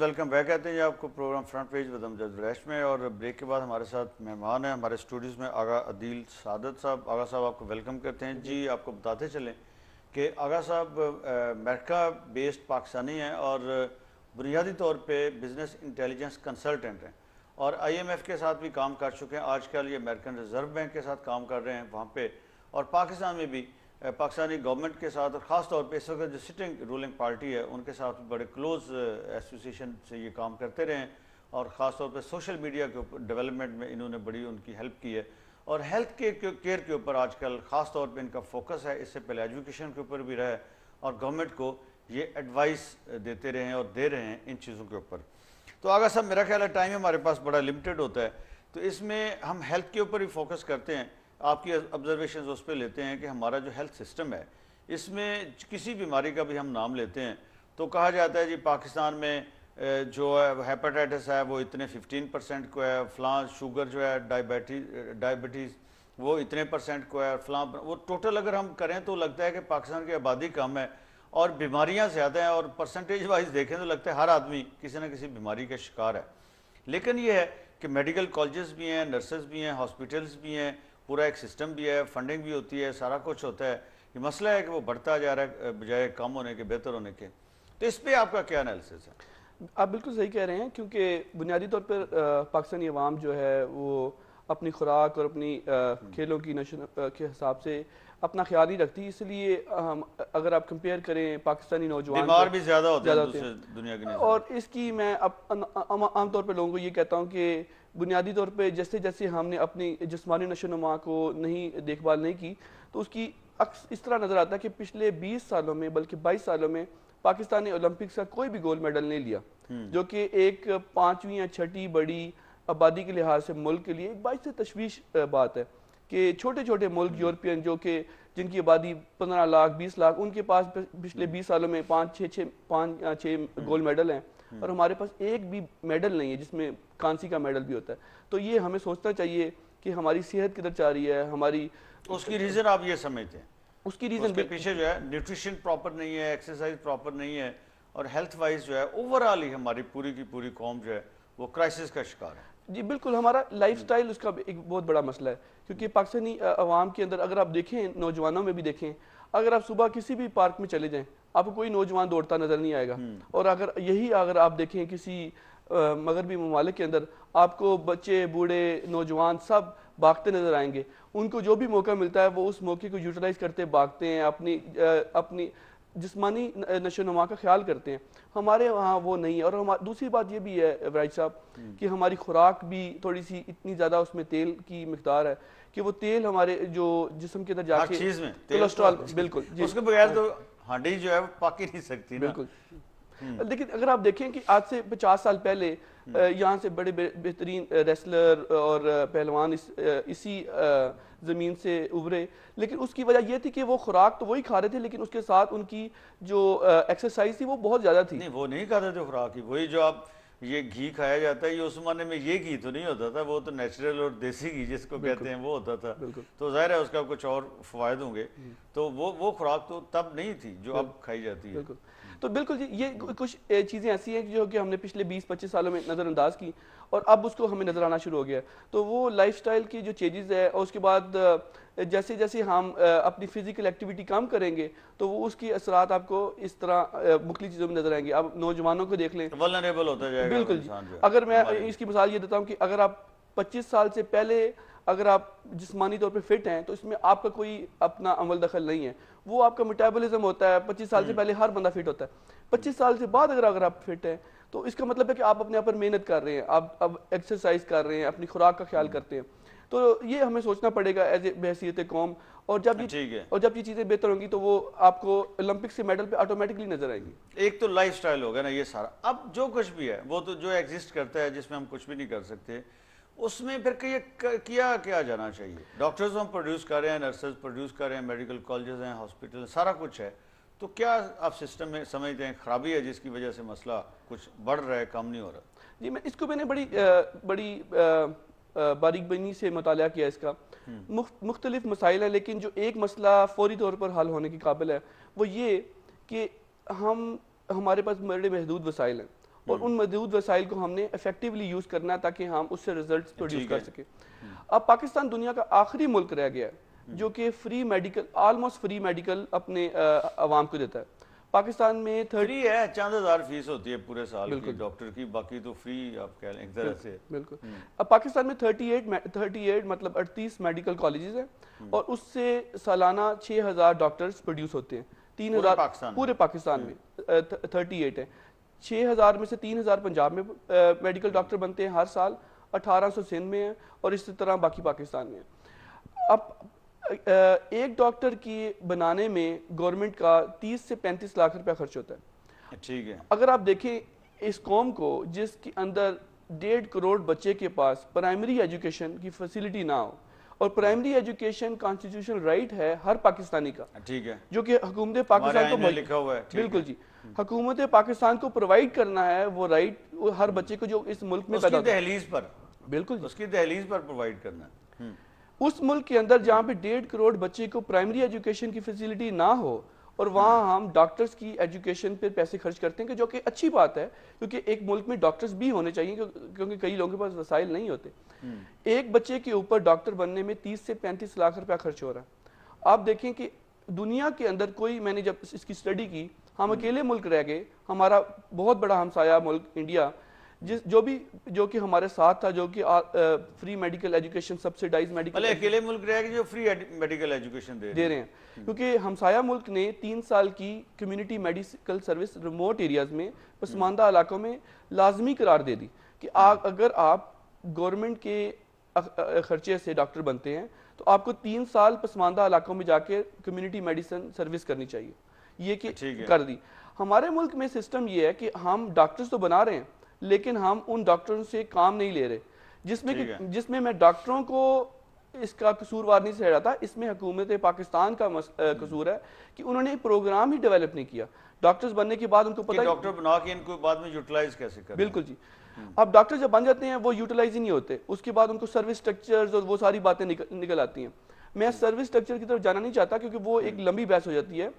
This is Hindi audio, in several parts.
वेलकम बैक कहते हैं आपको प्रोग्राम फ्रंट पेज बदम जदवैश में और ब्रेक के बाद हमारे साथ मेहमान हैं हमारे स्टूडियोज़ में आगा अदील सादत साहब आगा साहब आपको वेलकम करते हैं जी आपको बताते चलें कि आगा साहब अमेरिका बेस्ड पाकिस्तानी हैं और बुनियादी तौर पर बिज़नेस इंटेलिजेंस कंसल्टेंट हैं और एफ के साथ भी काम कर चुके हैं आजकल ये अमेरिकन रिजर्व बैंक के साथ काम कर रहे हैं वहाँ पर और पाकिस्तान में भी पाकिस्तानी गवर्नमेंट के साथ और ख़ास तौर पर इस वक्त जो सिटिंग रूलिंग पार्टी है उनके साथ बड़े क्लोज एसोसिएशन से ये काम करते रहें और ख़ास तौर पर सोशल मीडिया के ऊपर डेवलपमेंट में इन्होंने बड़ी उनकी हेल्प की है और हेल्थ के केयर के ऊपर आजकल ख़ास तौर पर इनका फोकस है इससे पहले एजुकेशन के ऊपर भी रहे और गवर्नमेंट को ये एडवाइस देते रहें और दे रहे हैं इन चीज़ों के ऊपर तो आगा साहब मेरा ख्याल है टाइम हमारे पास बड़ा लिमिटेड होता है तो इसमें हम हेल्थ के ऊपर ही फोकस करते हैं आपकी ऑब्जर्वेशन उस पर लेते हैं कि हमारा जो हेल्थ सिस्टम है इसमें किसी बीमारी का भी हम नाम लेते हैं तो कहा जाता है जी पाकिस्तान में जो है हेपेटाइटिस है वो इतने 15 परसेंट को है फलां शुगर जो है डायबिटीज डायबिटीज़ वो इतने परसेंट को है फलां वो टोटल अगर हम करें तो लगता है कि पाकिस्तान की आबादी कम है और बीमारियां ज़्यादा हैं और परसेंटेज वाइज देखें तो लगता है हर आदमी किसी ना किसी बीमारी का शिकार है लेकिन ये है कि मेडिकल कॉलेज भी हैं नर्सेज भी हैं हॉस्पिटल्स भी हैं पूरा एक सिस्टम भी है फंडिंग भी होती है सारा कुछ होता है ये मसला है कि वो बढ़ता जा रहा है बजाय कम होने के बेहतर होने के तो इस पर आपका क्या एनालिसिस है आप बिल्कुल सही कह रहे हैं क्योंकि बुनियादी तौर पर पाकिस्तानी अवाम जो है वो अपनी खुराक और अपनी हम्म। खेलों की नशन के हिसाब से अपना ख्याल ही रखती है इसलिए हम अगर आप कंपेयर करें पाकिस्तानी नौजवान बीमार भी ज़्यादा होते, हैं दुनिया के और इसकी मैं आमतौर पर लोगों को ये कहता हूँ कि बुनियादी तौर पर जैसे जैसे हमने अपनी जिसमानी नशो नुमा को नहीं देखभाल नहीं की तो उसकी अक्स इस तरह नज़र आता है कि पिछले बीस सालों में बल्कि बाईस सालों में पाकिस्तान ने ओलंपिक्स का कोई भी गोल्ड मेडल नहीं लिया हम्म। जो कि एक पाँचवीं या छठी बड़ी आबादी के लिहाज से मुल्क के लिए एक बाईस से तशवीश बात है कि छोटे छोटे मुल्क हम्म। यूरोपियन जो कि जिनकी आबादी पंद्रह लाख बीस लाख उनके पास पिछले हम्म। बीस सालों में पाँच छः छः पाँच छः गोल्ड मेडल हैं और हमारे पास एक भी मेडल नहीं है जिसमें कांसी का मेडल भी होता है तो ये हमें सोचना चाहिए कि हमारी सेहत किधर जा रही है हमारी तो उसकी रीज़न आप ये समझते हैं उसकी रीज़न उसके पीछे जो है न्यूट्रिशन प्रॉपर नहीं है एक्सरसाइज प्रॉपर नहीं है और हेल्थ वाइज जो है ओवरऑल ही हमारी पूरी की पूरी कॉम जो है वो क्राइसिस का शिकार है जी बिल्कुल हमारा लाइफस्टाइल उसका एक बहुत बड़ा मसला है क्योंकि पाकिस्तानी आवाम के अंदर अगर आप देखें नौजवानों में भी देखें अगर आप सुबह किसी भी पार्क में चले जाएं आपको कोई नौजवान दौड़ता नजर नहीं आएगा हम्म। और अगर यही अगर आप देखें किसी मगरबी ममालिक के अंदर आपको बच्चे बूढ़े नौजवान सब भागते नजर आएंगे उनको जो भी मौका मिलता है वो उस मौके को यूटिलाइज करते भागते हैं अपनी अपनी जिसमानी नशो नमा का ख्याल करते हैं हमारे वहाँ वो नहीं है और हमारी दूसरी बात ये भी है वराज साहब हम्म। कि हमारी खुराक भी थोड़ी सी इतनी ज़्यादा उसमें तेल की मकदार है कि वो तेल हमारे जो जिसम के अंदर जाके कोलेस्ट्रॉल तो बिल्कुल उसके बगैर तो हाँ। हड्डी जो है वो पक ही नहीं सकती बिल्कुल हम्म। लेकिन अगर आप देखें कि आज से 50 साल पहले हम्म। यहाँ से बड़े बेहतरीन रेसलर और पहलवान इस, इसी ज़मीन से उभरे लेकिन उसकी वजह यह थी कि वो खुराक तो वही खा रहे थे लेकिन उसके साथ उनकी जो एक्सरसाइज थी वो बहुत ज़्यादा थी नहीं वो नहीं खा रहे थे खुराक ही वही जो आप ये घी खाया जाता है ये उस माने में ये घी तो नहीं होता था वो तो नेचुरल और देसी घी जिसको कहते हैं वो होता था तो जाहिर है उसका कुछ और फायदे होंगे हम्म। तो वो वो खुराक तो तब नहीं थी जो अब खाई जाती है तो बिल्कुल जी ये कुछ चीज़ें ऐसी हैं जो कि हमने पिछले 20-25 सालों में नज़रअंदाज की और अब उसको हमें नज़र आना शुरू हो गया तो वो लाइफस्टाइल की जो चेंजेस है और उसके बाद जैसे जैसे हम अपनी फिजिकल एक्टिविटी कम करेंगे तो वो उसकी असरात आपको इस तरह मुख्तलि चीज़ों में नजर आएंगे आप नौजवानों को देख लें वलनरेबल होता जाएगा बिल्कुल जी अगर मैं इसकी मिसाल ये देता हूँ कि अगर आप पच्चीस साल से पहले अगर आप जिसमानी तौर पर फिट हैं तो इसमें आपका कोई अपना अमल दखल नहीं है वो आपका मेटाबॉलिज्म होता है पच्चीस साल से हम्म। पहले हर बंदा फिट होता है पच्चीस साल से बाद अगर अगर आप फिट हैं तो इसका मतलब है कि आप अपने आप पर मेहनत कर रहे हैं आप अब एक्सरसाइज कर रहे हैं अपनी खुराक का ख्याल हम्म। करते हैं तो ये हमें सोचना पड़ेगा एज ए बहसीत कौम और जब ये और जब ये चीज़ें बेहतर होंगी तो वो आपको ओलंपिक से मेडल पे ऑटोमेटिकली नजर आएंगी एक तो लाइफ स्टाइल होगा ना ये सारा अब जो कुछ भी है वो तो जो एग्जिस्ट करता है जिसमें हम कुछ भी नहीं कर सकते उसमें फिर किया किया क्या जाना चाहिए डॉक्टर्स हम प्रोड्यूस कर रहे हैं नर्सेज प्रोड्यूस कर रहे हैं मेडिकल कॉलेज हैं हॉस्पिटल सारा कुछ है तो क्या आप सिस्टम में समझते हैं खराबी है जिसकी वजह से मसला कुछ बढ़ रहा है कम नहीं हो रहा जी मैं इसको मैंने बड़ी आ, बड़ी बारीक बनी से मुताल किया इसका हम्म। मुख्तलिफ मसाइल है लेकिन जो एक मसला फौरी तौर पर हल होने के काबिल है वो ये कि हम हमारे पास बड़े महदूद वसाइल हैं और उन हम्म। महदूद वसाइल को हमने इफेक्टिवली यूज़ करना है ताकि हम उससे रिजल्ट प्रोड्यूस कर सकें हम्म। अब पाकिस्तान दुनिया का आखिरी मुल्क रह गया है जो कि free medical almost free medical अपने आवाम को देता है पाकिस्तान में थर्टी है चंद हज़ार फीस होती है पूरे साल की डॉक्टर की बाकी तो फ्री आप कह लें एक तरह से बिल्कुल हम्म। अब पाकिस्तान में थर्टी एट थर्टी एट मतलब अड़तीस मेडिकल कॉलेजेस हैं हम्म। और उससे सालाना छः हज़ार डॉक्टर्स प्रोड्यूस होते हैं तीन हज़ार पूरे पाकिस्तान में थर्टी एट है छः हज़ार में से तीन हज़ार पंजाब में मेडिकल डॉक्टर बनते हैं हर साल अठारह सौ सिंध में है और इसी तरह बाकी पाकिस्तान में अब एक डॉक्टर की बनाने में गवर्नमेंट का 30 से 35 लाख रुपया खर्च होता है ठीक है अगर आप देखें इस कॉम को जिसके अंदर डेढ़ करोड़ बच्चे के पास प्राइमरी एजुकेशन की फैसिलिटी ना हो और प्राइमरी एजुकेशन कॉन्स्टिट्यूशनल राइट है हर पाकिस्तानी का हाँ, ठीक है जो कि हुकूमत पाकिस्तान को लिखा हुआ है बिल्कुल जी हम्म। हुकूमत पाकिस्तान को प्रोवाइड करना है वो राइट हर बच्चे को जो इस मुल्क में दहलीज पर बिल्कुल उसकी दहलीज पर प्रोवाइड करना है उस मुल्क के अंदर जहाँ पे डेढ़ करोड़ बच्चे को प्राइमरी एजुकेशन की फैसिलिटी ना हो और वहाँ हम डॉक्टर्स की एजुकेशन पर पैसे खर्च करते हैं कि जो कि अच्छी बात है क्योंकि एक मुल्क में डॉक्टर्स भी होने चाहिए क्योंकि कई लोगों के पास वसाइल नहीं होते हम्म। एक बच्चे के ऊपर डॉक्टर बनने में तीस से पैंतीस लाख रुपया खर्च हो रहा है आप देखें कि दुनिया के अंदर कोई मैंने जब इसकी स्टडी की हम हम्म। अकेले मुल्क रह गए हमारा बहुत बड़ा हमसाया मुल्क इंडिया जिस जो भी जो कि हमारे साथ था जो कि आ, आ, free medical education subsidise medical अकेले मुल्क रहा जो फ्री मेडिकल एजुकेशन दे, दे रहे हैं क्योंकि हमसाया मुल्क ने तीन साल की community medical service remote areas में पसमानदा इलाकों में लाजमी करार दे दी कि आ, अगर आप गवर्नमेंट के खर्चे से डॉक्टर बनते हैं तो आपको तीन साल पसमानदा इलाकों में जाके कम्युनिटी मेडिसिन सर्विस करनी चाहिए ये कि कर दी हमारे मुल्क में सिस्टम ये है कि हम डॉक्टर्स तो बना रहे हैं लेकिन हम उन डॉक्टरों से काम नहीं ले रहे जिसमें जिसमें मैं डॉक्टरों को इसका कसूरवार नहीं सह रहा था इसमें हुकूमत पाकिस्तान का कसूर है कि उन्होंने प्रोग्राम ही डेवलप नहीं किया डॉक्टर्स बनने के बाद उनको पता डॉक्टर बना के इनको बाद में यूटिलाइज कैसे कर बिल्कुल जी हम्म। अब डॉक्टर जब बन जाते हैं वो यूटिलाइज ही नहीं होते उसके बाद उनको सर्विस स्ट्रक्चर्स और वो सारी बातें निकल, निकल आती हैं मैं हम्म। सर्विस स्ट्रक्चर की तरफ जाना नहीं चाहता क्योंकि वो एक हम्म। लंबी बहस हो जाती है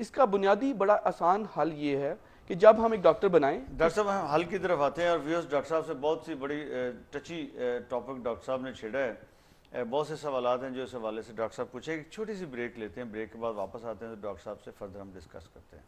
इसका बुनियादी बड़ा आसान हल ये है कि जब हम एक डॉक्टर बनाएं डॉक्टर साहब हम हल की तरफ आते हैं और व्यूअर्स डॉक्टर साहब से बहुत सी बड़ी टची टॉपिक डॉक्टर साहब ने छेड़ा है बहुत से सवाल हैं जो इस हवाले से डॉक्टर साहब पूछे एक छोटी सी ब्रेक लेते हैं ब्रेक के बाद वापस आते हैं तो डॉक्टर साहब से फर्दर हम डिस्कस करते हैं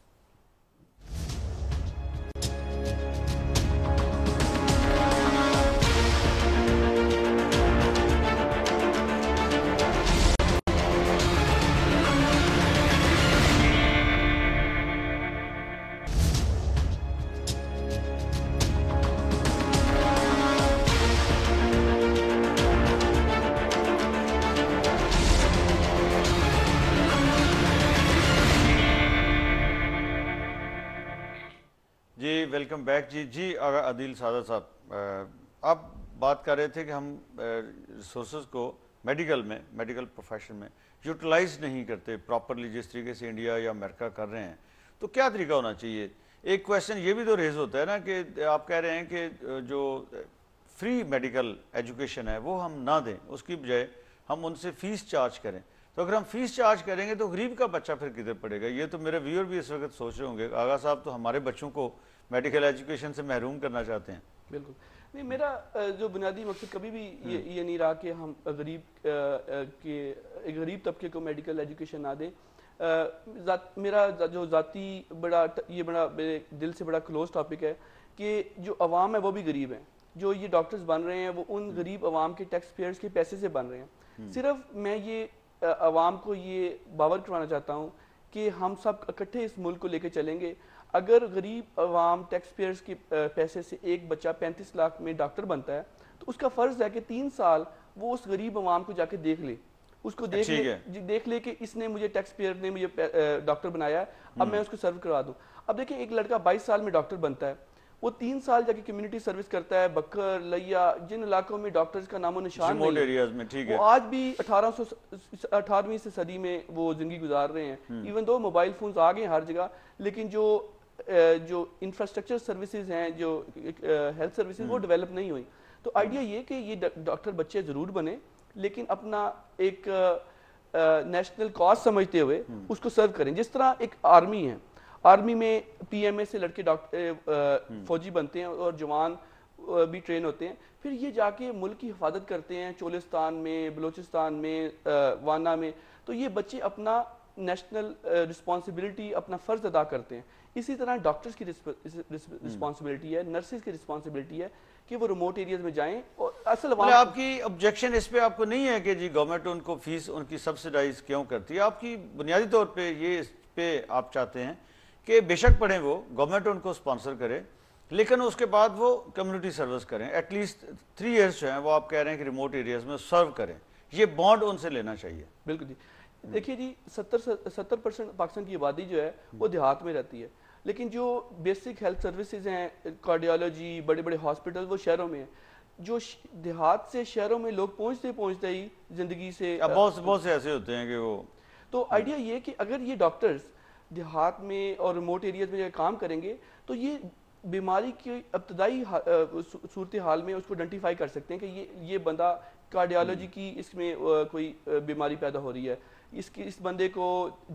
वेलकम बैक जी जी आगा अदील सादा साहब आप बात कर रहे थे कि हम रिसोर्स को मेडिकल में मेडिकल प्रोफेशन में यूटिलाइज नहीं करते प्रॉपरली जिस तरीके से इंडिया या अमेरिका कर रहे हैं तो क्या तरीका होना चाहिए एक क्वेश्चन ये भी तो रेज होता है ना कि आप कह रहे हैं कि जो फ्री मेडिकल एजुकेशन है वो हम ना दें उसकी बजाय हम उनसे फीस चार्ज करें तो अगर हम फीस चार्ज करेंगे तो गरीब का बच्चा फिर किधर पड़ेगा ये तो मेरे व्यूअर भी इस वक्त सोच रहे होंगे आगा साहब तो हमारे बच्चों को मेडिकल एजुकेशन से महरूम करना चाहते हैं बिल्कुल नहीं मेरा जो बुनियादी मकसद कभी भी ये हम्म। ये नहीं रहा कि हम गरीब के गरीब तबके को मेडिकल एजुकेशन ना दें मेरा जो जाति बड़ा ये बड़ा मेरे दिल से बड़ा क्लोज टॉपिक है कि जो आवाम है वो भी गरीब है जो ये डॉक्टर्स बन रहे हैं वो उन हम्म। गरीब आवाम के टैक्स पेयर्स के पैसे से बन रहे हैं हम्म। सिर्फ मैं ये आवाम को ये बावर करवाना चाहता हूँ कि हम सब इकट्ठे इस मुल्क को लेकर चलेंगे अगर गरीब आवाम टैक्स पेयर्स के पैसे से एक बच्चा पैंतीस लाख में डॉक्टर बनता है तो उसका फ़र्ज़ है कि तीन साल वो उस गरीब आवाम को जाके देख ले उसको अच्छा, देख ले देख ले कि इसने मुझे टैक्स पेयर ने मुझे डॉक्टर बनाया अब हम्म। मैं उसको सर्व करवा दूँ अब देखिए एक लड़का बाईस साल में डॉक्टर बनता है वो तीन साल जाके कम्युनिटी सर्विस करता है बकर लैया जिन इलाकों में डॉक्टर्स का नामो निशान एरियाज में ठीक है वो आज भी अठारह सौ अठारहवीं सदी में वो जिंदगी गुजार रहे हैं इवन दो मोबाइल फोन आ गए हर जगह लेकिन जो जो इंफ्रास्ट्रक्चर सर्विसेज हैं जो हेल्थ सर्विसेज वो डेवलप हम्म। नहीं हुई तो आइडिया ये कि ये डॉक्टर बच्चे ज़रूर बने लेकिन अपना एक नेशनल कॉज समझते हुए हम्म। उसको सर्व करें जिस तरह एक आर्मी है आर्मी में पीएमए से लड़के डॉक्टर हम्म। फौजी बनते हैं और जवान भी ट्रेन होते हैं फिर ये जाके मुल्क की हिफाजत करते हैं चोलिस्तान में बलोचिस्तान में वाना में तो ये बच्चे अपना नेशनल रिस्पॉन्सिबिलिटी अपना फ़र्ज अदा करते हैं इसी तरह डॉक्टर्स की रिस्पॉन्सिबिलिटी हम्म। है नर्सिस की रिस्पॉन्सिबिलिटी है कि वो रिमोट एरियाज में जाएं और असल आपकी ऑब्जेक्शन इस पे आपको नहीं है कि जी गवर्नमेंट उनको फीस उनकी सब्सिडाइज क्यों करती है आपकी बुनियादी तौर पर ये इस पर आप चाहते हैं कि बेशक पढ़ें वो गवर्नमेंट उनको स्पॉन्सर करे लेकिन उसके बाद वो कम्युनिटी सर्विस करें एटलीस्ट थ्री ईयर्स जो हैं वो आप कह रहे हैं कि रिमोट एरियाज में सर्व करें ये बॉन्ड उनसे लेना चाहिए बिल्कुल जी देखिए जी सत्तर सत्तर परसेंट पाकिस्तान की आबादी जो है वो हम्म। देहात में रहती है लेकिन जो बेसिक हेल्थ सर्विसेज हैं कार्डियोलॉजी बड़े बड़े हॉस्पिटल वो शहरों में है जो देहात से शहरों में लोग पहुंचते पहुंचते ही जिंदगी से बहुत बहुत से ऐसे होते हैं कि वो तो आइडिया हम्म। ये कि अगर ये डॉक्टर्स देहात में और रिमोट एरियाज में काम करेंगे तो ये बीमारी की इब्तदाई सूरत हाल में उसको आइडेंटिफाई कर सकते हैं कि ये ये बंदा कार्डियोलॉजी हम्म। की इसमें कोई बीमारी पैदा हो रही है इसकी इस बंदे को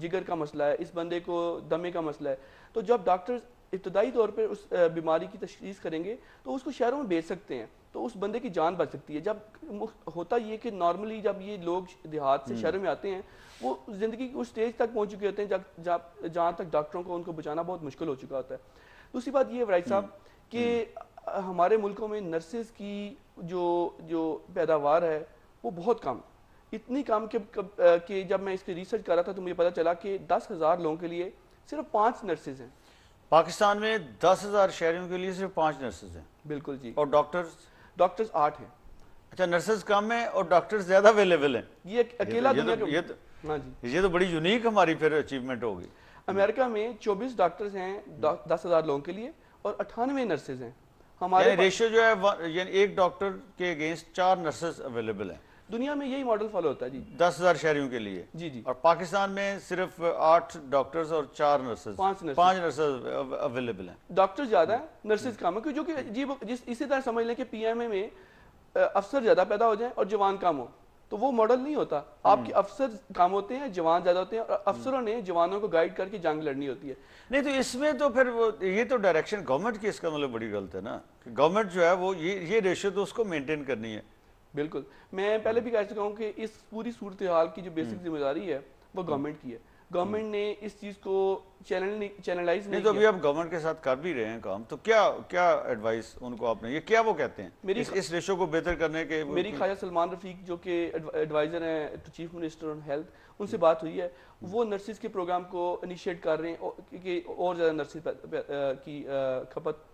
जिगर का मसला है इस बंदे को दमे का मसला है तो जब डॉक्टर्स इब्तदाई तौर पर उस बीमारी की तशखीस करेंगे तो उसको शहरों में भेज सकते हैं तो उस बंदे की जान बच सकती है जब होता ये कि नॉर्मली जब ये लोग देहात से हम्म। शहरों में आते हैं वो ज़िंदगी की उस स्टेज तक पहुंच चुके होते हैं जहां तक डॉक्टरों को उनको बचाना बहुत मुश्किल हो चुका होता है दूसरी बात ये वराइज साहब हम्म। कि हमारे मुल्कों में नर्सेज की जो जो पैदावार है वो बहुत कम इतनी कम के, के जब मैं इसकी रिसर्च कर रहा था तो मुझे पता चला कि दस हज़ार लोगों के लिए सिर्फ पाँच नर्सेज हैं पाकिस्तान में दस हज़ार शहरों के लिए सिर्फ पाँच नर्सेज हैं बिल्कुल जी और डॉक्टर्स डॉक्टर्स आठ हैं अच्छा नर्सेज कम हैं और डॉक्टर्स ज़्यादा अवेलेबल हैं ये तो- अकेला ये तो- दुनिया ये तो, हाँ ये तो बड़ी यूनिक हमारी फिर अचीवमेंट होगी अमेरिका में 24 डॉक्टर्स हैं दस हज़ार लोगों के लिए और अठानवे नर्सेज हैं हमारे रेशियो जो है यानी एक डॉक्टर के अगेंस्ट चार नर्सेज अवेलेबल हैं दुनिया में यही मॉडल फॉलो होता है जी दस हज़ार शहरियों के लिए जी जी और पाकिस्तान में सिर्फ आठ डॉक्टर्स और चार नर्सेज पांच नर्सेज पांच नर्सेज अवेलेबल हैं डॉक्टर ज़्यादा है नर्सेज कम है क्योंकि जो कि जी जिस इसी तरह समझ लें कि पीएमए में अफसर ज़्यादा पैदा हो जाए और जवान कम हो तो वो मॉडल नहीं होता आपके हम्म। अफसर काम होते हैं जवान ज्यादा होते हैं और अफसरों ने जवानों को गाइड करके जंग लड़नी होती है नहीं तो इसमें तो फिर वो ये तो डायरेक्शन गवर्नमेंट की इसका मतलब बड़ी गलत है ना गवर्नमेंट जो है वो ये ये रेशियो तो उसको मेंटेन करनी है बिल्कुल मैं पहले भी कह चुका हूँ कि इस पूरी सूरत हाल की जो बेसिक हम्म। जिम्मेदारी है वो गवर्नमेंट हम्म। की है गवर्नमेंट ने इस चीज को चैनल चैनलाइज नहीं तो अभी आप गवर्नमेंट के साथ कर भी रहे हैं काम तो क्या क्या एडवाइस उनको आपने ये क्या वो कहते हैं मेरी इस, इस रेशो को बेहतर करने के मेरी ख्वाजा सलमान रफीक जो कि एडवाइजर हैं तो चीफ मिनिस्टर ऑन हेल्थ उनसे बात हुई है वो नर्सिस के प्रोग्राम को इनिशिएट कर रहे हैं कि और ज़्यादा नर्सिस की खपत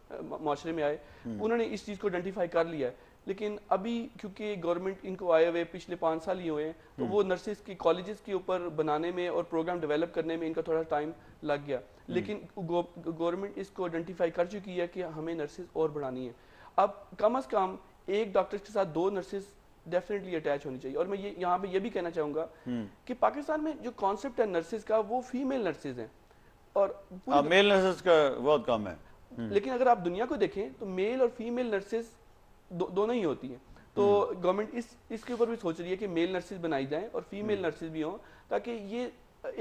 माशरे में आए हम्म। उन्होंने इस चीज़ को आइडेंटिफाई कर लिया है लेकिन अभी क्योंकि गवर्नमेंट इनको आए हुए पिछले पाँच साल ही हुए हैं तो हम्म। वो नर्सिस की कॉलेजेस के ऊपर बनाने में और प्रोग्राम डेवलप करने में इनका थोड़ा टाइम लग गया हम्म। लेकिन गवर्नमेंट इसको आइडेंटिफाई कर चुकी है कि हमें नर्सिस और बढ़ानी है अब कम अज़ कम एक डॉक्टर के साथ दो नर्सिस डेफिनेटली अटैच होनी चाहिए और मैं ये यहाँ पे ये भी कहना चाहूँगा हम्म। कि पाकिस्तान में जो कॉन्सेप्ट है नर्सिस का वो फीमेल नर्सिस हैं और हाँ, मेल नर्सिस का बहुत कम है लेकिन अगर आप दुनिया को देखें तो मेल और फीमेल नर्सेज दोनों ही होती है तो हम्म। गवर्नमेंट इस इसके ऊपर भी सोच रही है कि मेल नर्सेज बनाई जाएं और फीमेल हम्म। नर्सेज भी हों ताकि ये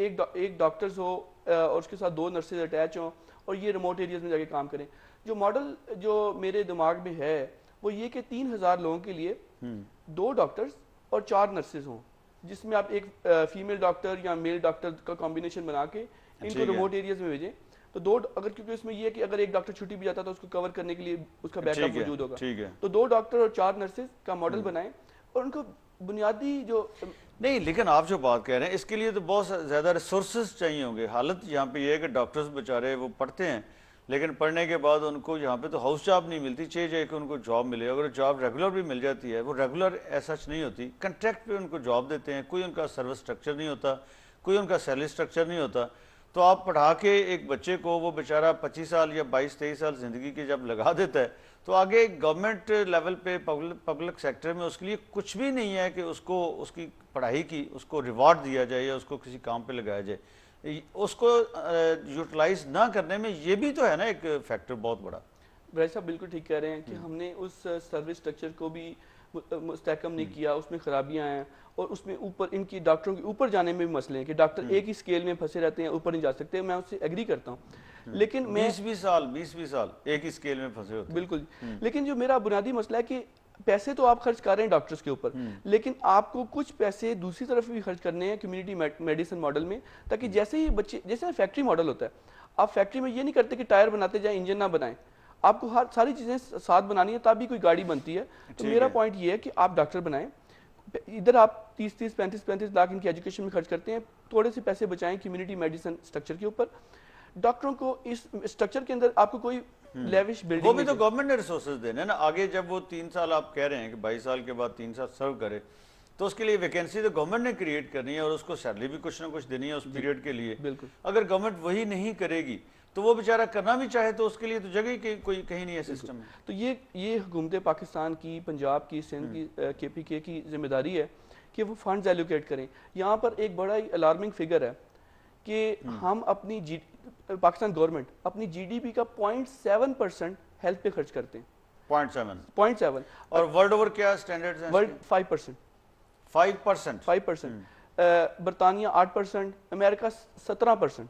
एक डौ, एक डॉक्टर्स हो और उसके साथ दो नर्सेज अटैच हों और ये रिमोट एरियाज में जाके काम करें जो मॉडल जो मेरे दिमाग में है वो ये कि तीन हज़ार लोगों के लिए हम्म। दो डॉक्टर्स और चार नर्सेज हों जिसमें आप एक फीमेल डॉक्टर या मेल डॉक्टर का कॉम्बिनेशन बना के इनको रिमोट एरियाज में भेजें तो दो अगर क्योंकि इसमें ये है कि अगर एक डॉक्टर छुट्टी भी जाता तो उसको कवर करने के लिए उसका बैकअप मौजूद होगा ठीक है तो दो डॉक्टर और चार नर्सेज का मॉडल हम्म। बनाए और उनको बुनियादी जो नहीं लेकिन आप जो बात कह रहे हैं इसके लिए तो बहुत ज़्यादा रिसोर्स चाहिए होंगे हालत यहाँ पे ये है कि डॉक्टर्स बेचारे वो पढ़ते हैं लेकिन पढ़ने के बाद उनको यहाँ पे तो हाउस जॉब नहीं मिलती चाहिए जाए कि उनको जॉब मिले अगर जॉब रेगुलर भी मिल जाती है वो रेगुलर ऐसा नहीं होती कंट्रैक्ट पे उनको जॉब देते हैं कोई उनका सर्विस स्ट्रक्चर नहीं होता कोई उनका सैलरी स्ट्रक्चर नहीं होता तो आप पढ़ा के एक बच्चे को वो बेचारा पच्चीस साल या बाईस तेईस साल ज़िंदगी के जब लगा देता है तो आगे गवर्नमेंट लेवल पे पब्लिक सेक्टर में उसके लिए कुछ भी नहीं है कि उसको उसकी पढ़ाई की उसको रिवॉर्ड दिया जाए या उसको किसी काम पे लगाया जाए उसको यूटिलाइज ना करने में ये भी तो है ना एक फैक्टर बहुत बड़ा भाई साहब बिल्कुल ठीक कह रहे हैं कि हम्म। हमने उस सर्विस स्ट्रक्चर को भी मुस्तकम नहीं हम्म। किया उसमें खराबियाँ हैं और उसमें ऊपर इनकी डॉक्टरों के ऊपर जाने में भी मसले हैं कि डॉक्टर हम्म। एक ही स्केल में फंसे रहते हैं ऊपर नहीं जा सकते मैं उससे एग्री करता हूँ हम्म। लेकिन मैं बीस साल बीस बीस साल एक ही स्केल में फंसे होते बिल्कुल हम्म। लेकिन जो मेरा बुनियादी मसला है कि पैसे तो आप खर्च कर रहे हैं डॉक्टर्स के ऊपर लेकिन आपको कुछ पैसे दूसरी तरफ भी खर्च करने हैं कम्युनिटी मेडिसिन मॉडल में ताकि जैसे ही बच्चे जैसे फैक्ट्री मॉडल होता है आप फैक्ट्री में ये नहीं करते कि टायर बनाते जाए इंजन ना बनाएं आपको हर सारी चीज़ें साथ बनानी है तब भी कोई गाड़ी बनती है तो मेरा पॉइंट ये है कि आप डॉक्टर बनाएं इधर आप 30 30 पैंतीस पैंतीस लाख इनकी एजुकेशन में खर्च करते हैं थोड़े से पैसे बचाएं कम्युनिटी मेडिसिन स्ट्रक्चर के ऊपर डॉक्टरों को इस स्ट्रक्चर के अंदर आपको कोई लेविश हम्म। बिल्डिंग वो भी तो गवर्नमेंट ने रिसोर्सेज देने ना आगे जब वो तीन साल आप कह रहे हैं कि बाईस साल के बाद तीन साल सर्व करे तो उसके लिए वैकेंसी तो गवर्नमेंट ने क्रिएट करनी है और उसको सैलरी भी कुछ ना कुछ देनी है उस पीरियड के लिए बिल्कुल अगर गवर्नमेंट वही नहीं करेगी तो वो बेचारा करना भी चाहे तो उसके लिए तो जगह ही कोई कहीं नहीं है सिस्टम में तो ये ये हुकूमत पाकिस्तान की पंजाब की सिंध की हम्म। के पी के की जिम्मेदारी है कि वो फंड एलोकेट करें यहाँ पर एक बड़ा ही अलार्मिंग फिगर है कि हम्म। हम अपनी जी पाकिस्तान गवर्नमेंट अपनी जीडीपी का पॉइंट सेवन परसेंट हेल्थ पे खर्च करते हैं पॉइंट सेवन पॉइंट सेवन और वर्ल्ड ओवर क्या standard world five percent five percent five percent बरतानिया आठ परसेंट अमेरिका सत्रह परसेंट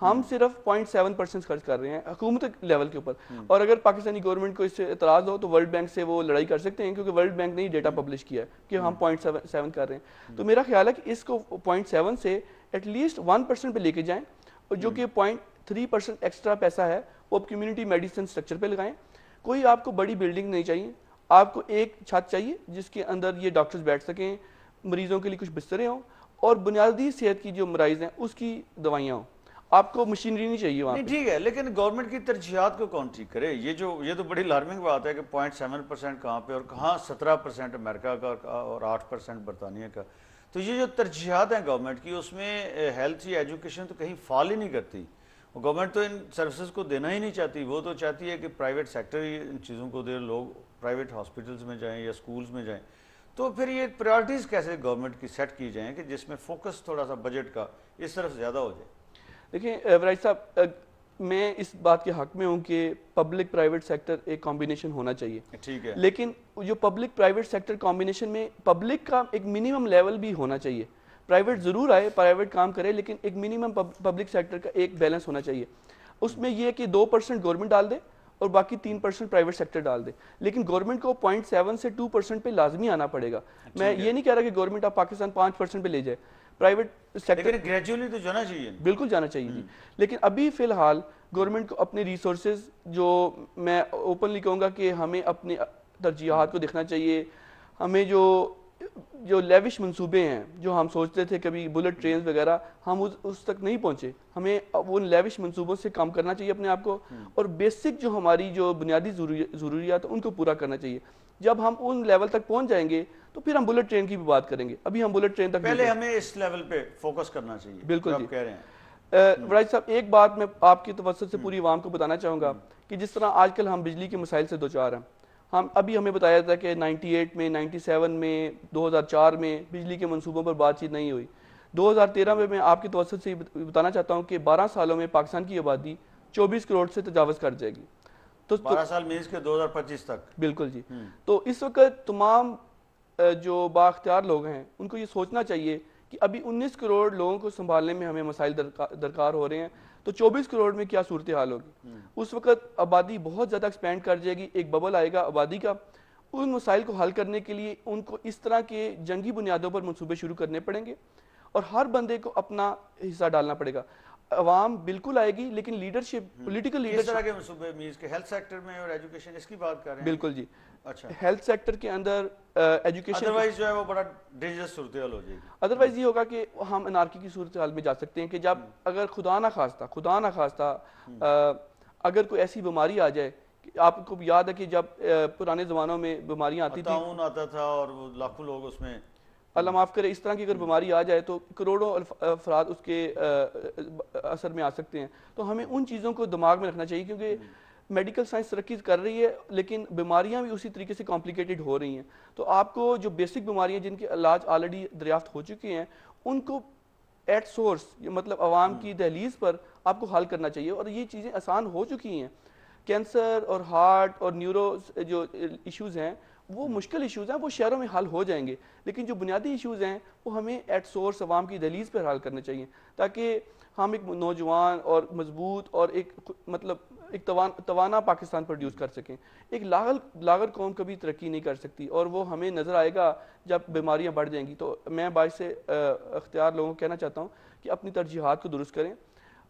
हम सिर्फ पॉइंट सेवन परसेंट खर्च कर रहे हैं हुकूमत लेवल के ऊपर और अगर पाकिस्तानी गवर्नमेंट को इससे इतराज हो तो वर्ल्ड बैंक से वो लड़ाई कर सकते हैं क्योंकि वर्ल्ड बैंक ने ही डेटा पब्लिश किया है कि हम पॉइंट सेवन कर रहे हैं तो मेरा ख्याल है कि इसको पॉइंट सेवन से एटलीस्ट वन परसेंट पर लेके जाएँ और जो कि पॉइंट थ्री परसेंट एक्स्ट्रा पैसा है वो आप कम्युनिटी मेडिसिन स्ट्रक्चर पर लगाएं कोई आपको बड़ी बिल्डिंग नहीं चाहिए आपको एक छत चाहिए जिसके अंदर ये डॉक्टर्स बैठ सकें मरीजों के लिए कुछ बिस्तरें हों और बुनियादी सेहत की जो मराइज हैं उसकी दवाइयाँ हों आपको मशीनरी नहीं चाहिए वहाँ ठीक है लेकिन गवर्नमेंट की तरजीहत को कौन ठीक करे ये जो ये तो बड़ी अलार्मिंग बात है कि पॉइंट सेवन परसेंट कहाँ पे और कहाँ सत्रह परसेंट अमेरिका का और आठ परसेंट बरतानिया का तो ये जो तरजीहत हैं गवर्नमेंट की उसमें हेल्थ या एजुकेशन तो कहीं फॉल ही नहीं करती गवर्नमेंट तो इन सर्विसेज को देना ही नहीं चाहती वो तो चाहती है कि प्राइवेट सेक्टर ही इन चीज़ों को दे लोग प्राइवेट हॉस्पिटल्स में जाएँ या स्कूल्स में जाएँ तो फिर ये प्रायोरिटीज़ कैसे गवर्नमेंट की सेट की जाएँ कि जिसमें फोकस थोड़ा सा बजट का इस तरफ ज़्यादा हो जाए देखिए वराज साहब मैं इस बात के हक में हूँ कि पब्लिक प्राइवेट सेक्टर एक कॉम्बिनेशन होना चाहिए ठीक है लेकिन जो पब्लिक प्राइवेट सेक्टर कॉम्बिनेशन में पब्लिक का एक मिनिमम लेवल भी होना चाहिए प्राइवेट ज़रूर आए प्राइवेट काम करे लेकिन एक मिनिमम पब्लिक सेक्टर का एक बैलेंस होना चाहिए उसमें यह है कि दो परसेंट गवर्नमेंट डाल दे और बाकी तीन परसेंट प्राइवेट सेक्टर डाल दे लेकिन गवर्नमेंट को पॉइंट सेवन से टू परसेंट पे लाजमी आना पड़ेगा मैं ये नहीं कह रहा कि गवर्नमेंट आप पाकिस्तान पांच परसेंट पे ले जाए प्राइवेट सेक्टर ग्रेजुअली तो जाना चाहिए बिल्कुल जाना चाहिए थी लेकिन अभी फिलहाल गवर्नमेंट को अपने रिसोर्सेज जो मैं ओपनली कहूँगा कि हमें अपने तरजीहत को देखना चाहिए हमें जो जो लेविश मंसूबे हैं जो हम सोचते थे कभी बुलेट ट्रेन वगैरह हम उस उस तक नहीं पहुंचे हमें उन लेविश मंसूबों से काम करना चाहिए अपने आप को हम्म। और बेसिक जो हमारी जो बुनियादी ज़रूरियात उनको पूरा करना चाहिए जब हम उन लेवल तक पहुंच जाएंगे तो फिर हम बुलेट ट्रेन की भी बात करेंगे अभी हम बुलेट ट्रेन तक पहले हमें इस लेवल पे फोकस करना चाहिए बिल्कुल जी कह रहे हैं वराज साहब एक बात मैं आपकी तवस्त से पूरी आवाम हम्म। को बताना चाहूंगा हम्म। कि जिस तरह आजकल हम बिजली के मसाइल से दो चार हैं हम अभी हमें बताया था कि 98 में 97 में 2004 में बिजली के मंसूबों पर बातचीत नहीं हुई 2013 में मैं आपकी तवसत से बताना चाहता हूँ कि 12 सालों में पाकिस्तान की आबादी 24 करोड़ से तजावज़ कर जाएगी तो बारह साल मीन्स के 2025 तक बिल्कुल जी हम्म। तो इस वक्त तमाम जो बाख्तियार लोग हैं उनको ये सोचना चाहिए कि अभी 19 करोड़ लोगों को संभालने में हमें मसाइल दरकार, दरकार हो रहे हैं तो 24 करोड़ में क्या सूरत हाल होगी हम्म। उस वक्त आबादी बहुत ज़्यादा एक्सपेंड कर जाएगी एक बबल आएगा आबादी का उन मसाइल को हल करने के लिए उनको इस तरह के जंगी बुनियादों पर मनसूबे शुरू करने पड़ेंगे और हर बंदे को अपना हिस्सा डालना पड़ेगा आवाम बिल्कुल आएगी लेकिन leadership political leadership health sector में और एजुकेशन इसकी बात कर रहे हैं बिल्कुल जी अच्छा हेल्थ सेक्टर के अंदर एजुकेशन अदरवाइज जो है वो बड़ा डेंजरस सूरत हो जाएगी अदरवाइज ये होगा कि हम अनारकी की सूरत हाल में जा सकते हैं कि जब हम्म। अगर खुदा ना खास्ता खुदा ना खास्ता हम्म। अगर कोई ऐसी बीमारी आ जाए आपको याद है कि जब पुराने जमानों में बीमारियां आती थी आता था और लाखों लोग उसमें अल्लाह माफ़ करे इस तरह की अगर बीमारी आ जाए तो करोड़ों अफराद उसके असर में आ सकते हैं तो हमें उन चीज़ों को दिमाग में रखना चाहिए क्योंकि मेडिकल साइंस तरक्की कर रही है लेकिन बीमारियां भी उसी तरीके से कॉम्प्लिकेटेड हो रही हैं तो आपको जो बेसिक बीमारियां जिनके इलाज ऑलरेडी दरियाफ्त हो चुके हैं उनको एट सोर्स मतलब आवाम की हम्म। दहलीज पर आपको हल करना चाहिए और ये चीज़ें आसान हो चुकी हैं कैंसर और हार्ट और न्यूरो जो इश्यूज़ हैं वो मुश्किल इश्यूज़ हैं वो शहरों में हल हो जाएंगे लेकिन जो बुनियादी इश्यूज़ हैं वो हमें एट सोर्स आवाम की दलील पर हल करने चाहिए ताकि हम एक नौजवान और मजबूत और एक मतलब एक तवान तवाना पाकिस्तान प्रोड्यूस कर सकें एक लागल लागर कौम कभी तरक्की नहीं कर सकती और वो हमें नज़र आएगा जब बीमारियाँ बढ़ जाएंगी तो मैं बाइस से अख्तियार लोगों को कहना चाहता हूँ कि अपनी तरजीहत को दुरुस्त करें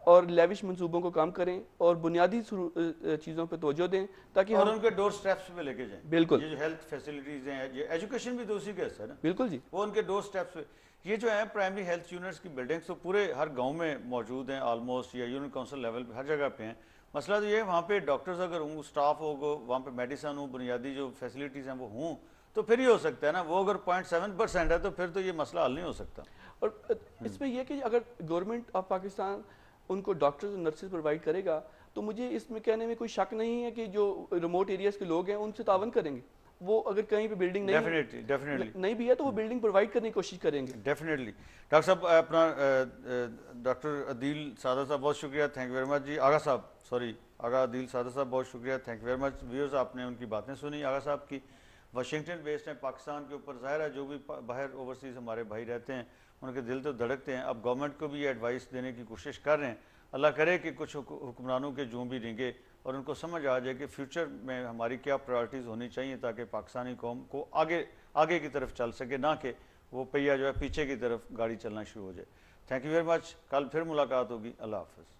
और लेविश मंसूबों को काम करें और बुनियादी चीज़ों पर तोजो दें ताकि और हम उनके डोर स्टेप्स पे लेके जाएं बिल्कुल ये जो हेल्थ फैसिलिटीज़ हैं ये एजुकेशन भी दूसरी का हिस्सा है ना बिल्कुल जी वो उनके डोर स्टेप्स पे ये जो है प्राइमरी हेल्थ यूनिट्स की बिल्डिंग्स तो पूरे हर गाँव में मौजूद हैं ऑलमोस्ट या यूनिट काउंसिल लेवल पर हर जगह पे हैं मसला तो ये है वहाँ पे डॉक्टर्स अगर हों स्टाफ हो वहाँ पे मेडिसन हो बुनियादी जो फैसिलिटीज़ हैं वो हों तो फिर ही हो सकता है ना वो अगर पॉइंट सेवन परसेंट है तो फिर तो ये मसला हल नहीं हो सकता और इसमें यह कि अगर गवर्नमेंट ऑफ पाकिस्तान उनको डॉक्टर्स और नर्सेज प्रोवाइड करेगा तो मुझे इसमें कहने में कोई शक नहीं है कि जो रिमोट एरियाज के लोग हैं उनसे तावन तो करेंगे वो अगर कहीं पे बिल्डिंग नहीं definitely, definitely. नहीं भी है तो वो बिल्डिंग प्रोवाइड करने की कोशिश करेंगे डेफिनेटली डॉक्टर साहब अपना डॉक्टर अदील सादा साहब बहुत शुक्रिया थैंक यू वेरी मच जी आगा साहब सॉरी आगा अदील सादा साहब बहुत शुक्रिया thank you very much viewers आपने उनकी बातें सुनी आगा साहब की वाशिंगटन बेस्ड हैं पाकिस्तान के ऊपर ज़ाहिर है जो भी बाहर ओवरसीज़ हमारे भाई रहते हैं उनके दिल तो धड़कते हैं अब गवर्नमेंट को भी ये एडवाइस देने की कोशिश कर रहे हैं अल्लाह करे कि कुछ हुक्मरानों के जूँ भी रेंगे और उनको समझ आ जाए कि फ्यूचर में हमारी क्या प्रायोरिटीज़ होनी चाहिए ताकि पाकिस्तानी कौम को आगे आगे की तरफ चल सके ना कि वो पहिया जो है पीछे की तरफ गाड़ी चलना शुरू हो जाए थैंक यू वेरी मच कल फिर मुलाकात होगी अल्लाह हाफ